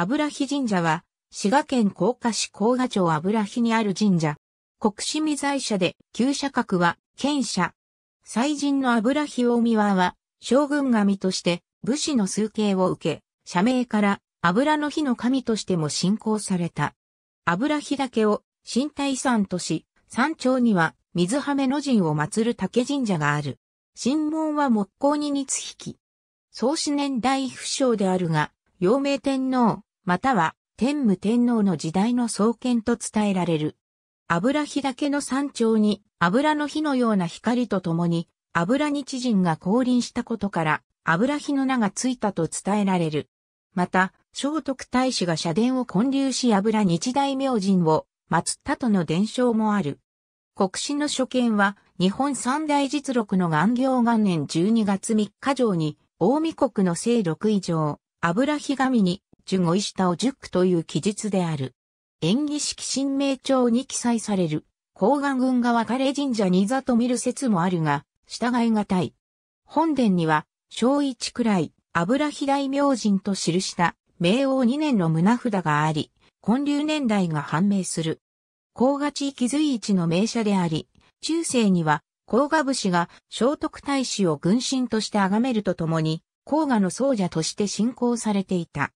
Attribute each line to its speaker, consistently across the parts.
Speaker 1: 油火神社は、滋賀県甲賀市甲賀町油火にある神社。国士見在社で、旧社格は、県社。祭神の油火大見は、将軍神として、武士の崇敬を受け、社名から、油の火の神としても信仰された。油火岳を、身体遺産とし、山頂には、水はめの神を祀る竹神社がある。神門は木工に二つ引き。創始年大不詳であるが、陽明天皇、または天武天皇の時代の創建と伝えられる。油火岳の山頂に油の火のような光とともに油日人が降臨したことから油火の名がついたと伝えられる。また、聖徳太子が社殿を建立し油日大明神を祀ったとの伝承もある。国史の初見は日本三大実録の元行元年12月3日上に、大見国の聖六以上、油日神に寿五田を句という記述である。演技式神明帳に記載される、甲賀軍側彼神社に座と見る説もあるが、従いがたい。本殿には、小一くらい、油飛大明神と記した、明王二年の胸札があり、建立年代が判明する。甲賀地域随一の名社であり、中世には、甲賀武士が聖徳太子を軍神として崇めるとともに、甲賀の僧者として信仰されていた。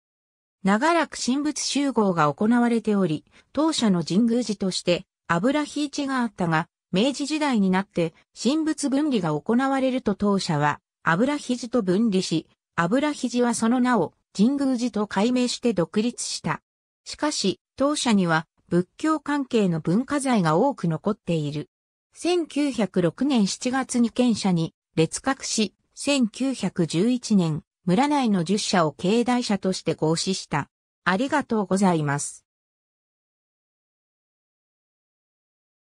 Speaker 1: 長らく神仏集合が行われており、当社の神宮寺として油いちがあったが、明治時代になって神仏分離が行われると当社は油ひじと分離し、油ひじはその名を神宮寺と改名して独立した。しかし、当社には仏教関係の文化財が多く残っている。1906年7月に県社に列閣し、1911年村内の10社を経営大社として合資した。ありがとうございます。